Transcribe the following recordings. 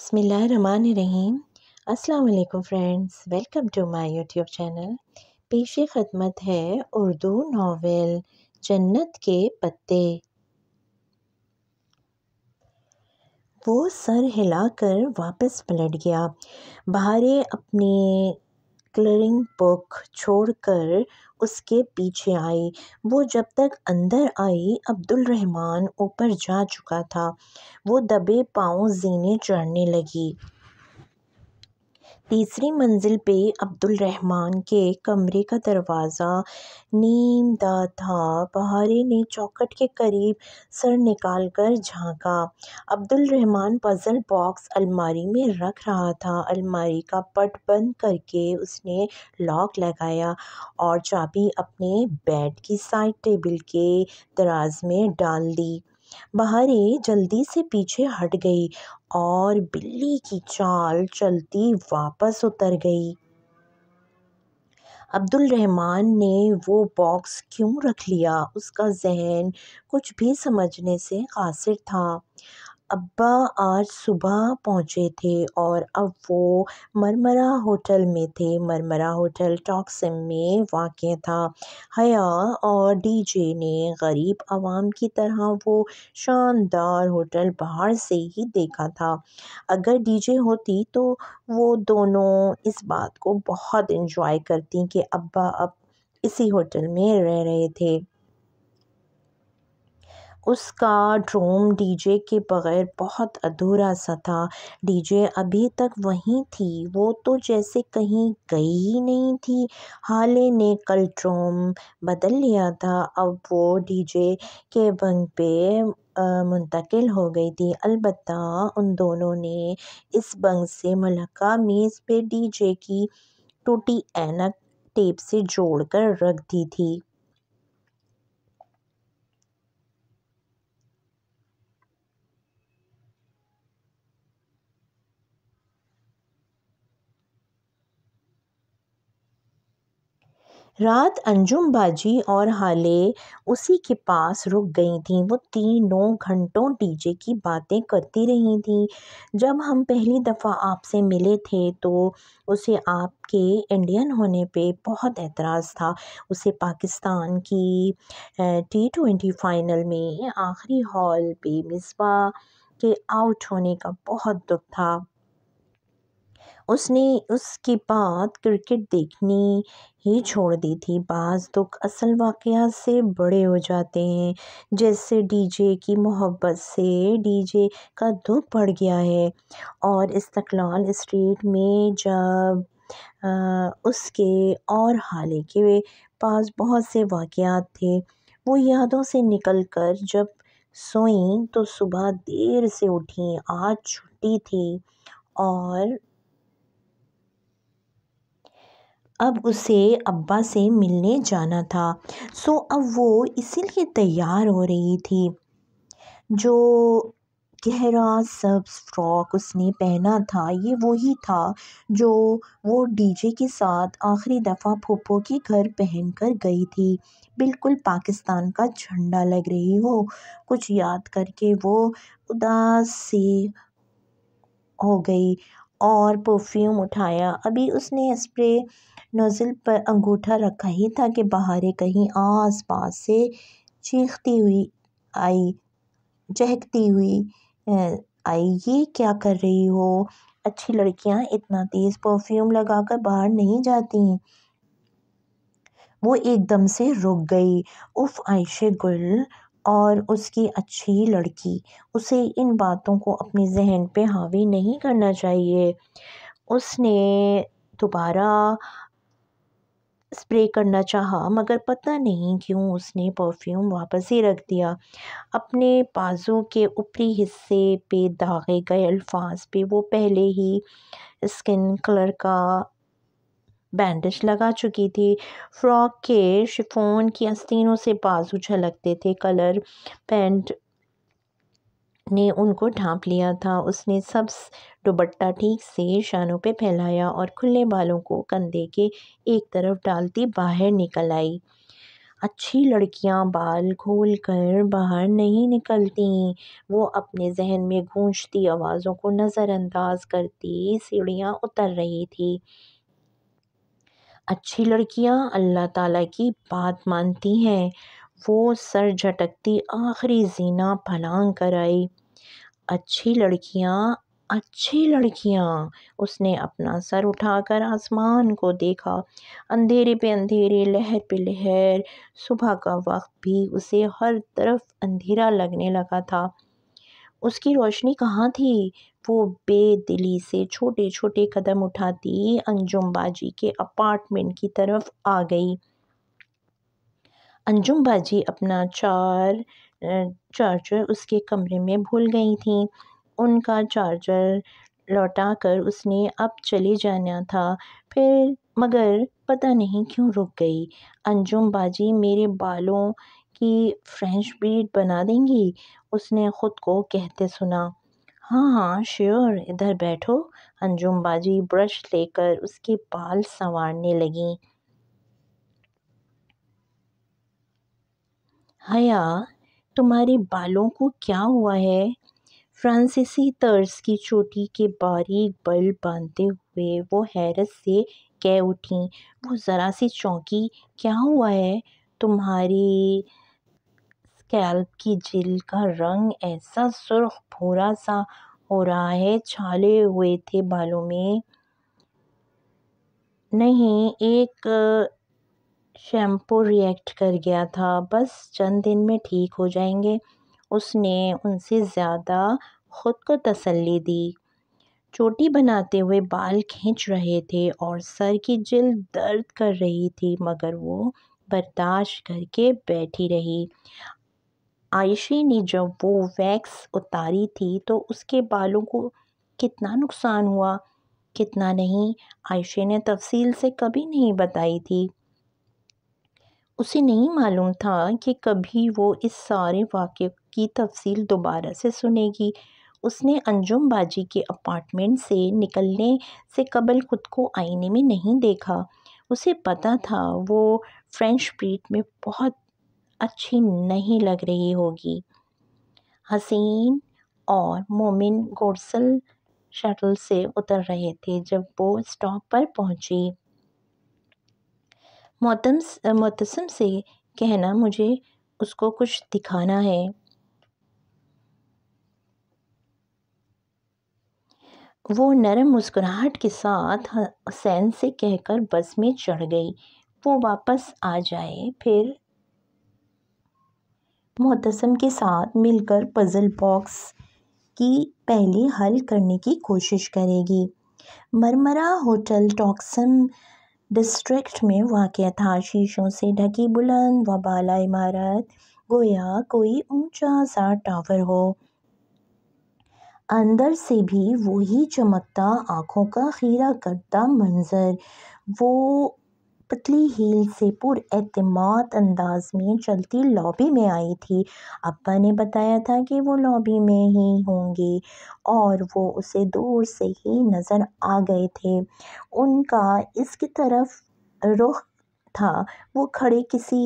बसमीम अल्लाम friends welcome to my YouTube channel पेश खदमत है उर्दू नावल जन्नत के पत्ते वो सर हिलाकर वापस पलट गया बाहरें अपने क्लरिंग बुक छोड़कर उसके पीछे आई वो जब तक अंदर आई अब्दुल रहमान ऊपर जा चुका था वो दबे पाँव जीने चढ़ने लगी तीसरी मंजिल पे अब्दुल रहमान के कमरे का दरवाज़ा दा था बहारे ने चौकट के करीब सर निकाल कर झाँका अब्दुल रहमान पज़ल बॉक्स अलमारी में रख रहा था अलमारी का पट बंद करके उसने लॉक लगाया और चाबी अपने बेड की साइड टेबल के दराज में डाल दी बहरें जल्दी से पीछे हट गई और बिल्ली की चाल चलती वापस उतर गई अब्दुल रहमान ने वो बॉक्स क्यों रख लिया उसका जहन कुछ भी समझने से कासिर था अब्बा आज सुबह पहुँचे थे और अब वो मरमरा होटल में थे मरमरा होटल टॉक्सिम में वाक़ था हया और डीजे ने गरीब आवाम की तरह वो शानदार होटल बाहर से ही देखा था अगर डीजे होती तो वो दोनों इस बात को बहुत इन्जॉय करती कि अब्बा अब इसी होटल में रह रहे थे उसका ड्रोम डी जे के बगैर बहुत अधूरा सा था डी जे अभी तक वहीं थी वो तो जैसे कहीं गई ही नहीं थी हाले ने कल ड्रोम बदल लिया था अब वो डी जे के बंक पे मुंतकिल हो गई थी अलबत् उन दोनों ने इस बंक से मलका मेज़ पे डी जे की टूटी एनक टेप से जोड़कर रख दी थी रात अंजुम बाजी और हाले उसी के पास रुक गई थी वो तीनों घंटों डीजे की बातें करती रही थी जब हम पहली दफ़ा आपसे मिले थे तो उसे आपके इंडियन होने पे बहुत एतराज़ था उसे पाकिस्तान की टी ट्वेंटी फ़ाइनल में आखिरी हॉल पे मिसबा के आउट होने का बहुत दुख था उसने उसके बाद क्रिकेट देखनी ही छोड़ दी थी बाज़ दुख असल वाक़ से बड़े हो जाते हैं जैसे डी जे की मोहब्बत से डी जे का दुख बढ़ गया है और इस्तलाल स्ट्रीट में जब उसके और हाले के पास बहुत से वाक़ थे वो यादों से निकल कर जब सोई तो सुबह देर से उठी आज छुट्टी थी और अब उसे अब्बा से मिलने जाना था सो अब वो इसीलिए तैयार हो रही थी जो गहरा सब्ज़ फ्रॉक उसने पहना था ये वही था जो वो डीजे के साथ आखिरी दफ़ा फूफो के घर पहन कर गई थी बिल्कुल पाकिस्तान का झंडा लग रही हो कुछ याद करके वो उदास से हो गई और परफ्यूम उठाया अभी उसने स्प्रे नोज़िल पर अंगूठा रखा ही था कि बाहरें कहीं पास से चीखती हुई आई चहकती हुई आई ये क्या कर रही हो अच्छी लड़कियां इतना तेज़ परफ्यूम लगाकर बाहर नहीं जाती वो एकदम से रुक गई उफ आयशे गुल और उसकी अच्छी लड़की उसे इन बातों को अपने जहन पे हावी नहीं करना चाहिए उसने दोबारा स्प्रे करना चाहा मगर पता नहीं क्यों उसने परफ्यूम वापस ही रख दिया अपने बाजू के ऊपरी हिस्से पे दागे गए अल्फाज पे वो पहले ही स्किन कलर का बैंडेज लगा चुकी थी फ्रॉक के शिफोन की अस्तिनों से बाजू झलकते थे कलर पेंट ने उनको ढांप लिया था उसने सब दुबट्टा ठीक से शानों पे फैलाया और खुले बालों को कंधे के एक तरफ डालती बाहर निकल आई अच्छी लड़कियां बाल खोल कर बाहर नहीं निकलती वो अपने जहन में गूंजती आवाज़ों को नज़रअंदाज करती सीढ़ियाँ उतर रही थी अच्छी लड़कियां अल्लाह ताला की बात मानती हैं वो सर झटकती आखिरी जीना फलांग कर आई अच्छी लड़कियाँ अच्छी लड़कियाँ उसने अपना सर उठाकर आसमान को देखा अंधेरे पे अंधेरे लहर पे लहर सुबह का वक्त भी उसे हर तरफ अंधेरा लगने लगा था उसकी रोशनी कहाँ थी वो बेदिली से छोटे छोटे कदम उठाती अंजुम बाजी के अपार्टमेंट की तरफ आ गई अंजुम बाजी अपना चार चार्जर उसके कमरे में भूल गई थी उनका चार्जर लौटा कर उसने अब चले जाना था फिर मगर पता नहीं क्यों रुक गई अंजुम बाजी मेरे बालों की फ्रेंच ब्रीड बना देंगी उसने ख़ुद को कहते सुना हाँ हाँ श्योर इधर बैठो अंजुम बाजी ब्रश लेकर उसके बाल संवारने लगी हया तुम्हारे बालों को क्या हुआ है फ्रांसीसी तर्ज की चोटी के बारीक बल बांधते हुए वो हैरत से कह उठी वो ज़रा सी चौंकी क्या हुआ है तुम्हारी स्कैल्प की जिल का रंग ऐसा सुर्ख भूरा सा हो रहा है छाले हुए थे बालों में नहीं एक शैम्पू रिएक्ट कर गया था बस चंद दिन में ठीक हो जाएंगे उसने उनसे ज़्यादा ख़ुद को तसल्ली दी चोटी बनाते हुए बाल खींच रहे थे और सर की जिल दर्द कर रही थी मगर वो बर्दाश्त करके बैठी रही आयशी ने जब वो वैक्स उतारी थी तो उसके बालों को कितना नुकसान हुआ कितना नहीं आयशे ने तफसील से कभी नहीं बताई थी उसे नहीं मालूम था कि कभी वो इस सारे वाक़े की तफसील दोबारा से सुनेगी उसने अंजुम बाजी के अपार्टमेंट से निकलने से कबल खुद को आईने में नहीं देखा उसे पता था वो फ्रेंच प्रीट में बहुत अच्छी नहीं लग रही होगी हसीन और मोमिन गोडसल शटल से उतर रहे थे जब वो स्टॉप पर पहुंची मोतम मोतसम से कहना मुझे उसको कुछ दिखाना है वो नरम मुस्कुराहट के साथ हसैन से कहकर बस में चढ़ गई वो वापस आ जाए फिर मोतसम के साथ मिलकर पज़ल बॉक्स की पहले हल करने की कोशिश करेगी मरमरा होटल टॉक्सम डिस्ट्रिक्ट में वाक़ था शीशों से ढकी बुलंद व बाला इमारत गोया कोई ऊंचा सा टावर हो अंदर से भी वही चमकता आँखों का खीरा करता मंज़र वो पतली हील से एतमाद अंदाज में चलती लॉबी में आई थी अब्बा ने बताया था कि वो लॉबी में ही होंगे और वो उसे दूर से ही नज़र आ गए थे उनका इसकी तरफ रुख था वो खड़े किसी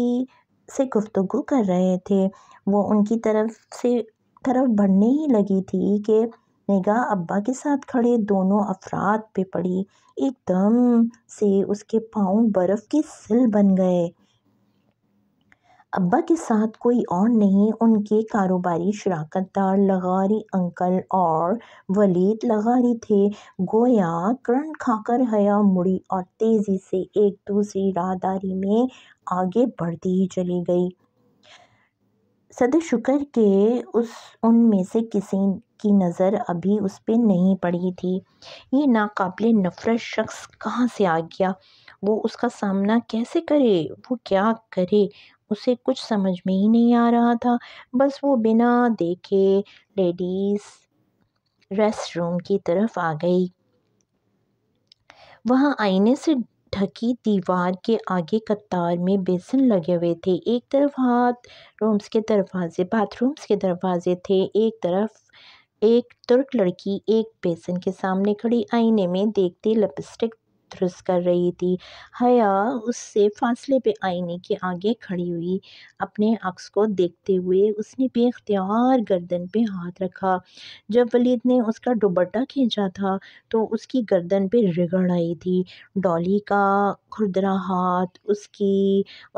से गुफ्तगू कर रहे थे वो उनकी तरफ से तरफ बढ़ने ही लगी थी कि निगाह अब्बा के साथ खड़े दोनों अफराद पे पड़ी एकदम से उसके पाँव बर्फ़ के सिल बन गए अब्बा के साथ कोई और नहीं उनके कारोबारी शराकतदार लगारी अंकल और वलीद लगारी थे गोया करण खाकर हया मुड़ी और तेज़ी से एक दूसरी राहदारी में आगे बढ़ती ही चली गई सद शुक्र के उस उनमें से किसी की नज़र अभी उस पर नहीं पड़ी थी ये नाकबले नफ़रत शख्स कहाँ से आ गया वो उसका सामना कैसे करे वो क्या करे उसे कुछ समझ में ही नहीं आ रहा था बस वो बिना देखे लेडीज़ रेस्ट रूम की तरफ आ गई वहाँ आईने से ढकी दीवार के आगे कतार में बेसन लगे हुए थे एक तरफ हाथ रूम्स के दरवाजे बाथरूम्स के दरवाजे थे एक तरफ एक तुर्क लड़की एक बेसन के सामने खड़ी आईने में देखते लिपस्टिक दुरुस्त कर रही थी हया उससे फासले पे आईने के आगे खड़ी हुई अपने अक्स को देखते हुए उसने बेख्तियार गर्दन पे हाथ रखा जब वलीद ने उसका दुबट्टा खींचा था तो उसकी गर्दन पे रिगड़ आई थी डॉली का खुरदरा हाथ उसकी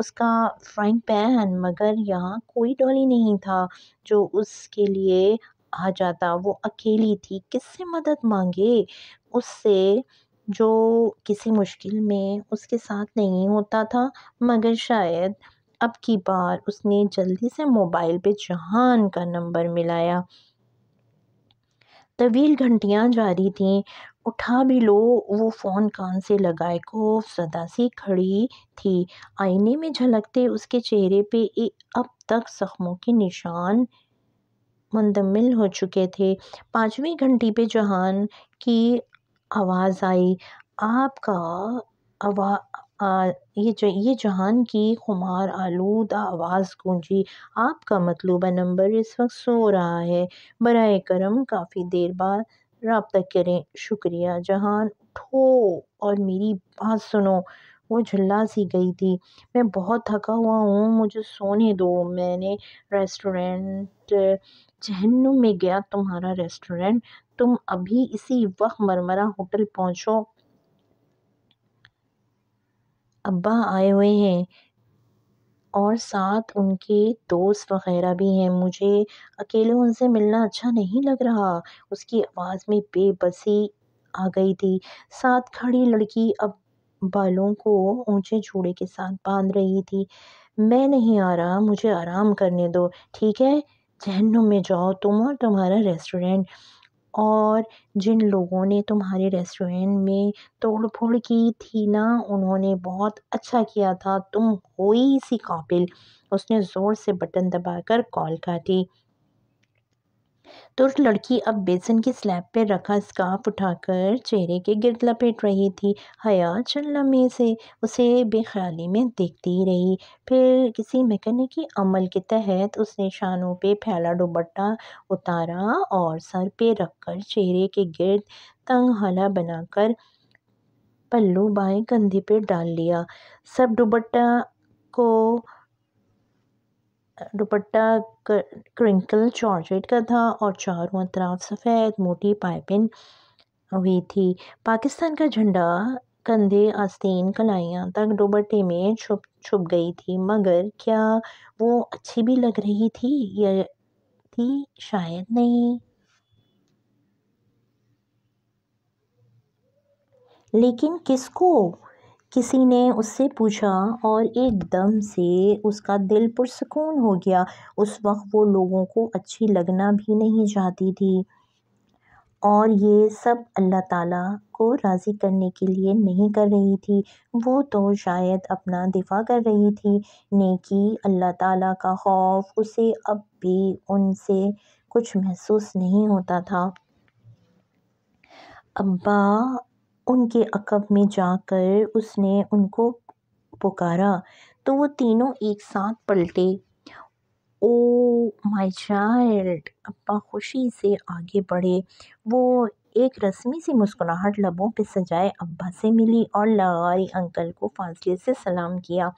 उसका फ्राइंग पैन मगर यहाँ कोई डॉली नहीं था जो उसके लिए आ जाता वो अकेली थी किससे मदद मांगे उससे जो किसी मुश्किल में उसके साथ नहीं होता था मगर शायद अब की बार उसने जल्दी से मोबाइल पे जहान का नंबर मिलाया तवील घंटियां जारी थीं उठा भी लो वो फ़ोन कान से लगाए को सदा सी खड़ी थी आईने में झलकते उसके चेहरे पे अब तक जख्मों के निशान मुंतमिल हो चुके थे पाँचवीं घंटी पे जहान की आवाज़ आई आपका आवा ये जो ये जहान की खुमार आलूदा आवाज़ गूंजी आपका मतलूबा नंबर इस वक्त सो रहा है बरए करम काफ़ी देर बाद रबता करें शुक्रिया जहान उठो और मेरी बात सुनो वो झुल्ला सी गई थी मैं बहुत थका हुआ हूँ मुझे सोने दो मैंने रेस्टोरेंट जहन्नुम में गया तुम्हारा रेस्टोरेंट तुम अभी इसी वक्त मरमरा होटल पहुंचो अब्बा आए हुए हैं और साथ उनके दोस्त वगैरह भी हैं मुझे अकेले उनसे मिलना अच्छा नहीं लग रहा उसकी आवाज़ में बेबसी आ गई थी साथ खड़ी लड़की अब बालों को ऊंचे चूड़े के साथ बांध रही थी मैं नहीं आ रहा मुझे आराम करने दो ठीक है जहनुम में जाओ तुम और तुम्हारा रेस्टोरेंट और जिन लोगों ने तुम्हारे रेस्टोरेंट में तोड़ फोड़ की थी ना उन्होंने बहुत अच्छा किया था तुम हो ही सी काबिल उसने ज़ोर से बटन दबाकर कॉल काटी तो लड़की अब बेसन की स्लैब पर रखा स्काफ उठाकर चेहरे के गिरद लपेट रही थी हया चल लम्हे से उसे बेख्याली में देखती रही फिर किसी मैकेनिक के अमल के तहत उसने शानों पे फैला दुपट्टा उतारा और सर पे रखकर चेहरे के गिरद तंग हला बनाकर पल्लू बाएं कंधे पर डाल लिया सब दुपट्टा को दुपट्टा क्रिंकल चार्जेट का था और चारों अतराफ सफ़ेद मोटी पाइपिन हुई थी पाकिस्तान का झंडा कंधे आस्तीन कलाइयाँ तक दुपट्टे में छुप छुप गई थी मगर क्या वो अच्छी भी लग रही थी या थी शायद नहीं लेकिन किसको किसी ने उससे पूछा और एकदम से उसका दिल पुरसकून हो गया उस वक्त वो लोगों को अच्छी लगना भी नहीं चाहती थी और ये सब अल्लाह ताला को राज़ी करने के लिए नहीं कर रही थी वो तो शायद अपना दिफा कर रही थी नेकी अल्लाह ताला का खौफ उसे अब भी उनसे कुछ महसूस नहीं होता था अब्बा उनके अकब में जाकर उसने उनको पुकारा तो वो तीनों एक साथ पलटे ओ माय चाइल्ड अब्बा खुशी से आगे बढ़े वो एक रस्मी सी मुस्कुराहट लबों पे सजाए अब्बा से मिली और लागारी अंकल को फासले से सलाम किया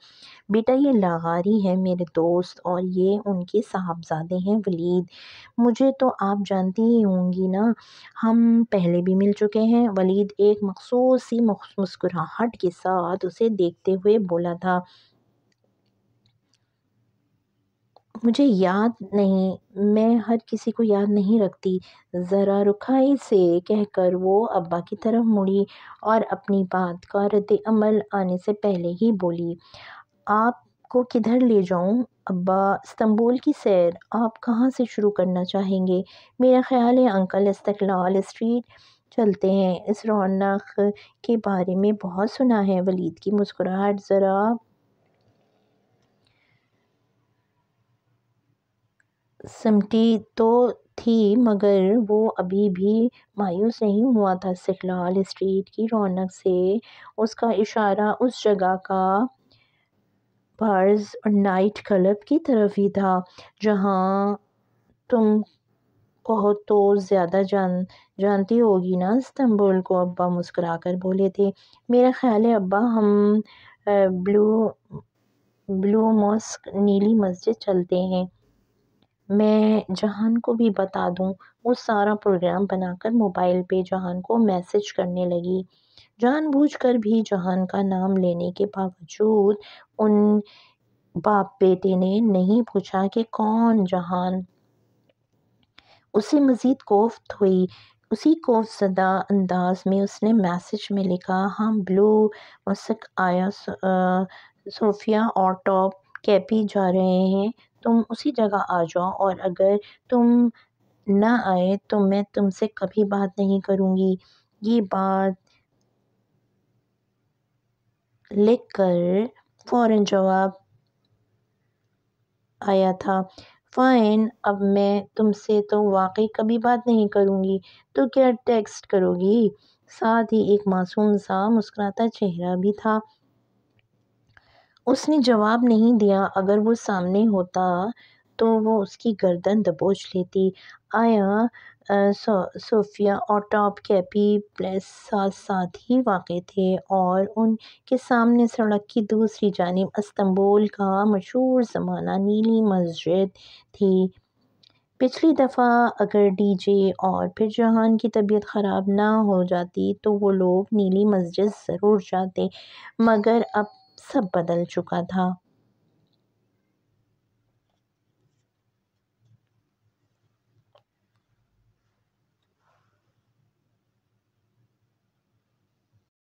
बेटा ये लागारी है मेरे दोस्त और ये उनके साहबजादे हैं वलीद मुझे तो आप जानती ही होंगी ना हम पहले भी मिल चुके हैं वलीद एक मखसूस सी मुस्कुराहट के साथ उसे देखते हुए बोला था मुझे याद नहीं मैं हर किसी को याद नहीं रखती ज़रा रुखाई से कहकर वो अब्बा की तरफ मुड़ी और अपनी बात का रद्द अमल आने से पहले ही बोली आपको किधर ले जाऊं अब्बा इस्तंबुल की सैर आप कहाँ से शुरू करना चाहेंगे मेरा ख्याल है अंकल इस्तकलाल स्ट्रीट चलते हैं इस रौनक के बारे में बहुत सुना है वलीद की मुस्कुराहट ज़रा सिमटी तो थी मगर वो अभी भी मायूस नहीं हुआ था सिखलाल स्ट्रीट की रौनक से उसका इशारा उस जगह का बार्स और नाइट क्लब की तरफ ही था जहाँ तुम कहो तो ज़्यादा जान जानती होगी ना इस्तंबुल को अब्बा मुस्करा कर बोले थे मेरा ख़्याल है अब्बा हम ब्लू ब्लू मॉस्क नीली मस्जिद चलते हैं मैं जहान को भी बता दूँ वो सारा प्रोग्राम बनाकर मोबाइल पे जहान को मैसेज करने लगी जानबूझकर भी जहान का नाम लेने के बावजूद उन बाप बेटे ने नहीं पूछा कि कौन जहान उसे मज़ीद कोफ्त हुई उसी सदा अंदाज में उसने मैसेज में लिखा हम ब्लू मसक आया सोफिया और टॉप कैपी जा रहे हैं तुम उसी जगह आ जाओ और अगर तुम ना आए तो मैं तुमसे कभी बात नहीं करूँगी ये बात लिख कर फ़ौर जवाब आया था फ़ाइन अब मैं तुमसे तो वाकई कभी बात नहीं करूँगी तो क्या टेक्स्ट करोगी साथ ही एक मासूम सा मुस्कुराता चेहरा भी था उसने जवाब नहीं दिया अगर वो सामने होता तो वो उसकी गर्दन दबोच लेती आया सोफिया और टॉप कैपी प्लेस साथ साथ ही वाक़ थे और उनके सामने सड़क की दूसरी जानब इस्तंबुल का मशहूर ज़माना नीली मस्जिद थी पिछली दफ़ा अगर डीजे और फिर जहान की तबीयत ख़राब ना हो जाती तो वो लोग नीली मस्जिद ज़रूर जाते मगर अब सब बदल चुका था